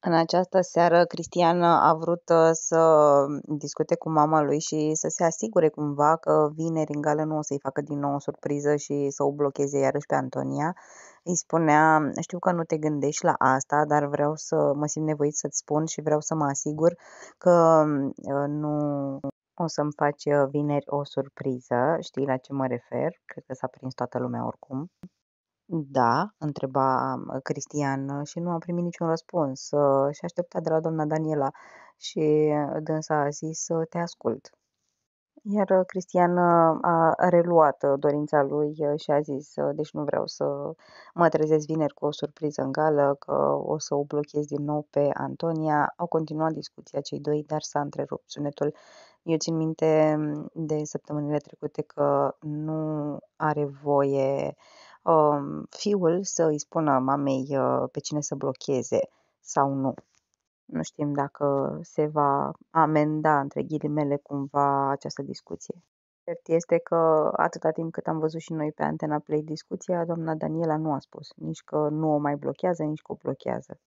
În această seară, Cristian a vrut uh, să discute cu mama lui și să se asigure cumva că vineri în gală nu o să-i facă din nou o surpriză și să o blocheze iarăși pe Antonia. Îi spunea, știu că nu te gândești la asta, dar vreau să mă simt nevoit să-ți spun și vreau să mă asigur că uh, nu o să-mi faci uh, vineri o surpriză, știi la ce mă refer, cred că s-a prins toată lumea oricum. Da?" întreba uh, Cristian uh, și nu a primit niciun răspuns uh, și aștepta de la doamna Daniela și dânsa a zis, te ascult. Iar Cristian a reluat dorința lui și a zis, deci nu vreau să mă trezesc vineri cu o surpriză în gală, că o să o blochez din nou pe Antonia. Au continuat discuția cei doi, dar s-a întrerupt sunetul. Eu țin minte mm, de săptămânile trecute că nu are voie Um, fiul să îi spună mamei uh, pe cine să blocheze sau nu. Nu știm dacă se va amenda, între ghilimele, cumva această discuție. Cert este că atâta timp cât am văzut și noi pe Antena Play discuția, doamna Daniela nu a spus nici că nu o mai blochează, nici că o blochează.